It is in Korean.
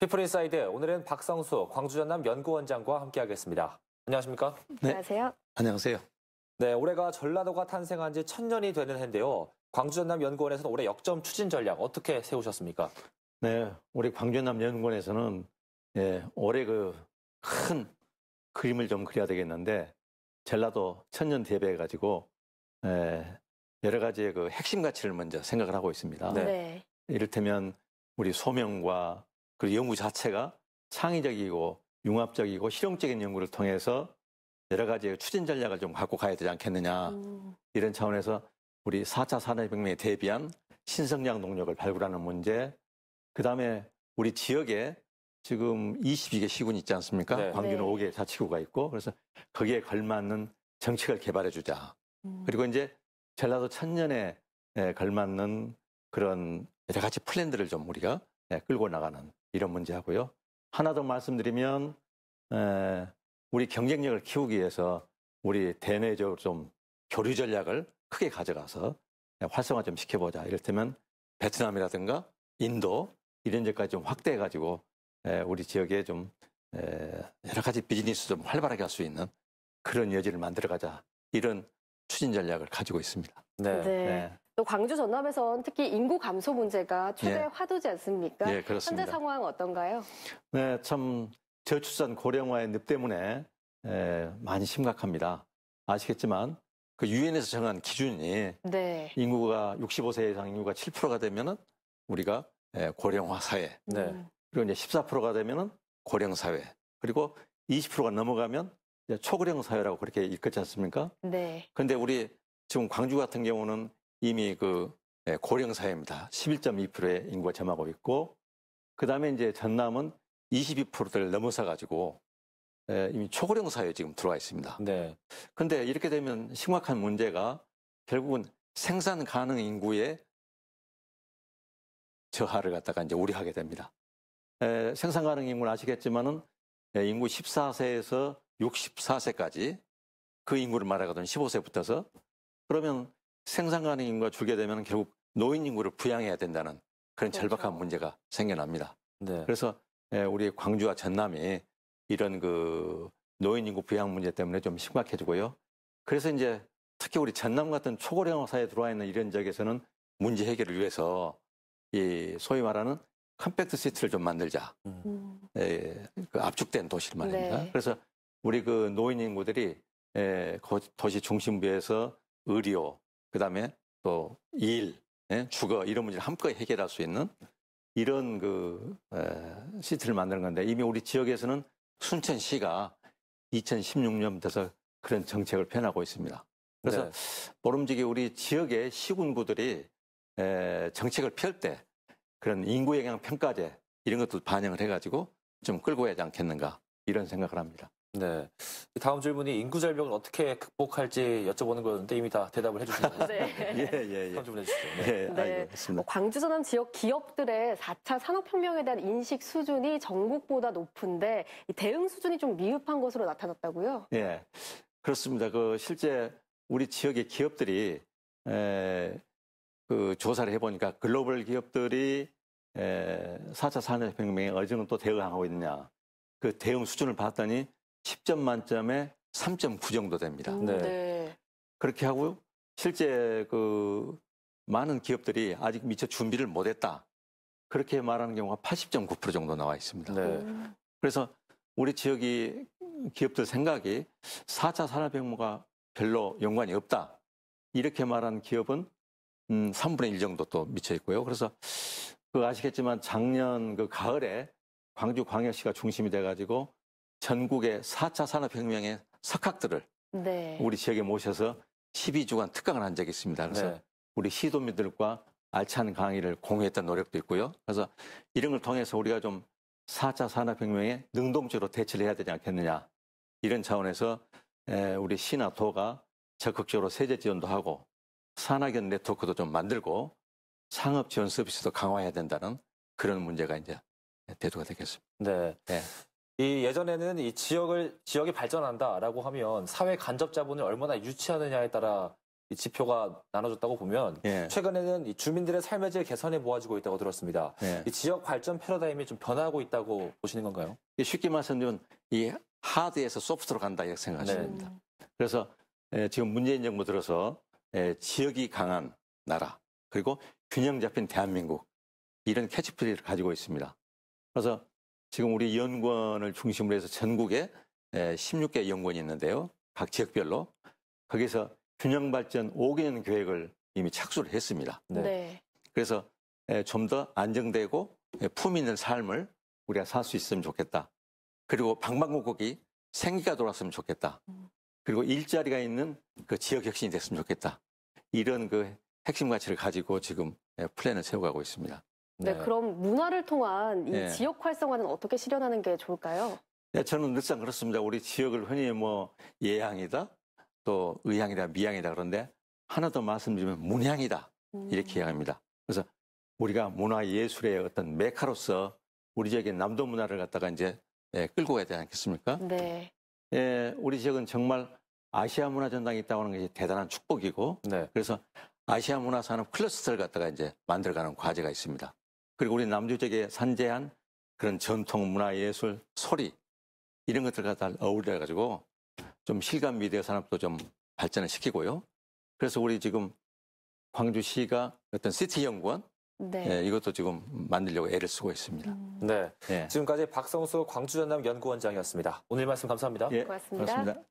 피플인사이드 오늘은 박성수 광주전남 연구원장과 함께하겠습니다. 안녕하십니까? 네. 안녕하세요. 안녕하세요. 네, 올해가 전라도가 탄생한 지 천년이 되는 해인데요. 광주전남 연구원에서는 올해 역점 추진 전략 어떻게 세우셨습니까? 네, 우리 광주전남 연구원에서는 예, 올해 그 큰 그림을 좀 그려야 되겠는데 전라도 천 년 대비해 가지고 예, 여러 가지의 그 핵심 가치를 먼저 생각을 하고 있습니다. 네. 네. 네. 이를테면 우리 소명과 그리고 연구 자체가 창의적이고 융합적이고 실용적인 연구를 통해서 여러 가지 추진 전략을 좀 갖고 가야 되지 않겠느냐. 음. 이런 차원에서 우리 4차 산업혁명에 대비한 신성장 동력을 발굴하는 문제, 그 다음에 우리 지역에 지금 22개 시군 있지 않습니까? 네. 광주는 네. 5개 자치구가 있고, 그래서 거기에 걸맞는 정책을 개발해 주자. 음. 그리고 이제 전라도 천년에 걸맞는 그런 여러 가지 플랜들을 좀 우리가 끌고 나가는 이런 문제하고요. 하나 더 말씀드리면 에, 우리 경쟁력을 키우기 위해서 우리 대내적으로 좀 교류 전략을 크게 가져가서 활성화 좀 시켜보자. 이를테면 베트남이라든가 인도 이런 데까지 좀 확대해가지고 에, 우리 지역에 좀 에, 여러 가지 비즈니스 좀 활발하게 할 수 있는 그런 여지를 만들어가자. 이런 추진 전략을 가지고 있습니다. 네. 네. 네. 또 광주 전남에선 특히 인구 감소 문제가 최대 예. 화두지 않습니까? 예, 현재 상황 어떤가요? 네, 참 저출산 고령화의 늪 때문에 에, 많이 심각합니다. 아시겠지만 그 유엔에서 정한 기준이 네. 인구가 65세 이상 인구가 7%가 되면은 우리가 에, 고령화 사회. 음. 네. 그리고 이제 14%가 되면은 고령 사회. 그리고 20%가 넘어가면 초고령 사회라고 그렇게 읽었지 않습니까? 네. 근데 우리 지금 광주 같은 경우는 이미 그 네, 고령 사회입니다. 11.2%의 인구가 점하고 있고 그 다음에 이제 전남은 22%를 넘어서 가지고 이미 초고령 사회에 지금 들어와 있습니다. 네. 근데 이렇게 되면 심각한 문제가 결국은 생산 가능 인구의 저하를 갖다가 이제 우려하게 됩니다. 에, 생산 가능 인구는 아시겠지만은 에, 네, 인구 14세에서 64세까지 그 인구를 말하거든 15세부터서 그러면 생산 가능 인구가 줄게 되면 결국 노인 인구를 부양해야 된다는 그런 그렇죠. 절박한 문제가 생겨납니다. 네. 그래서 예, 우리 광주와 전남이 이런 그 노인 인구 부양 문제 때문에 좀 심각해지고요. 그래서 이제 특히 우리 전남 같은 초고령 사회에 들어와 있는 이런 지역에서는 문제 해결을 위해서 이 소위 말하는 컴팩트 시트를 좀 만들자. 음. 예, 예, 그 압축된 도시를 말입니다. 네. 그래서 우리 그 노인 인구들이 예, 도시 중심부에서 의료, 그 다음에 또 일, 예? 주거 이런 문제를 함께 해결할 수 있는 이런 그 에, 시트를 만드는 건데 이미 우리 지역에서는 순천시가 2016년 돼서 그런 정책을 펴나고 있습니다. 그래서 네. 보름지기 우리 지역의 시군구들이 에, 정책을 펼 때 그런 인구 영향 평가제 이런 것도 반영을 해가지고 좀 끌고 가지 않겠는가 이런 생각을 합니다. 네. 그 다음 질문이 인구 절벽을 어떻게 극복할지 여쭤보는 거였는데 이미 다 대답을 해주셨는데 네. 예, 예, 예. 질문해 주시죠. 네. 네. 네. 뭐 광주 전남 지역 기업들의 4차 산업혁명에 대한 인식 수준이 전국보다 높은데 대응 수준이 좀 미흡한 것으로 나타났다고요? 예. 그렇습니다. 그 실제 우리 지역의 기업들이 에, 그 조사를 해보니까 글로벌 기업들이 에, 4차 산업혁명에 어느 정도 대응하고 있냐. 느그 대응 수준을 봤더니 10점 만점에 3.9 정도 됩니다. 음, 네. 네. 그렇게 하고 요 실제 그 많은 기업들이 아직 미처 준비를 못했다. 그렇게 말하는 경우가 80.9% 정도 나와 있습니다. 네. 그래서 우리 지역이 기업들 생각이 4차 산업혁명과 별로 연관이 없다. 이렇게 말한 기업은 음, 3분의 1 정도 또 미쳐 있고요. 그래서 그 아시겠지만 작년 그 가을에 광주 광역시가 중심이 돼가지고 전국의 4차 산업혁명의 석학들을 네. 우리 지역에 모셔서 12주간 특강을 한 적이 있습니다. 그래서 네. 우리 시도민들과 알찬 강의를 공유했던 노력도 있고요. 그래서 이런 걸 통해서 우리가 좀 4차 산업혁명의 능동적으로 대처를 해야 되지 않겠느냐. 이런 차원에서 우리 시나 도가 적극적으로 세제 지원도 하고 산학연 네트워크도 좀 만들고 상업 지원 서비스도 강화해야 된다는 그런 문제가 이제 대두가 되겠습니다. 네. 네. 이 예전에는 이 지역을 지역이 발전한다라고 하면 사회 간접 자본을 얼마나 유치하느냐에 따라 이 지표가 나눠졌다고 보면 예. 최근에는 이 주민들의 삶의 질 개선에 모아지고 있다고 들었습니다. 예. 이 지역 발전 패러다임이 좀 변화하고 있다고 보시는 건가요? 쉽게 말씀드리면 이 하드에서 소프트로 간다 이렇게 생각하시면 네. 됩니다. 네. 그래서 예, 지금 문재인 정부 들어서 예, 지역이 강한 나라 그리고 균형 잡힌 대한민국 이런 캐치프레이를 가지고 있습니다. 그래서 지금 우리 연구원을 중심으로 해서 전국에 16개 예, 연구원이 있는데요. 각 지역별로. 거기서 균형 발전 5개년 계획을 이미 착수를 했습니다. 네. 네. 그래서 예, 좀더 안정되고 예, 품 있는 삶을 우리가 살 수 있으면 좋겠다. 그리고 방방곡곡이 생기가 돌았으면 좋겠다. 음. 그리고 일자리가 있는 그 지역 혁신이 됐으면 좋겠다. 이런 그 핵심 가치를 가지고 지금 플랜을 세워가고 있습니다. 네, 네, 그럼 문화를 통한 이 네. 지역 활성화는 어떻게 실현하는 게 좋을까요? 네, 저는 늘상 그렇습니다. 우리 지역을 흔히 뭐 예향이다, 또 의향이다, 미향이다 그런데 하나 더 말씀드리면 문양이다 이렇게 이야기합니다. 음. 그래서 우리가 문화 예술의 어떤 메카로서 우리 지역의 남도 문화를 갖다가 이제 예, 끌고 가야 되지 않겠습니까? 네. 예, 우리 지역은 정말 아시아 문화 전당이 있다고 하는 것이 대단한 축복이고, 네. 그래서 아시아 문화 산업 클러스터를 갖다가 이제 만들어가는 과제가 있습니다. 그리고 우리 남조적에 산재한 그런 전통 문화 예술 소리 이런 것들과 잘 어울려 가지고 좀 실감 미디어 산업도 좀 발전을 시키고요. 그래서 우리 지금 광주시가 어떤 시티 연구원 네. 네. 이것도 지금 만들려고 애를 쓰고 있습니다. 음. 네. 네. 지금까지 박성수 광주전남연구원장이었습니다. 오늘 말씀 감사합니다. 예, 고맙습니다. 고맙습니다.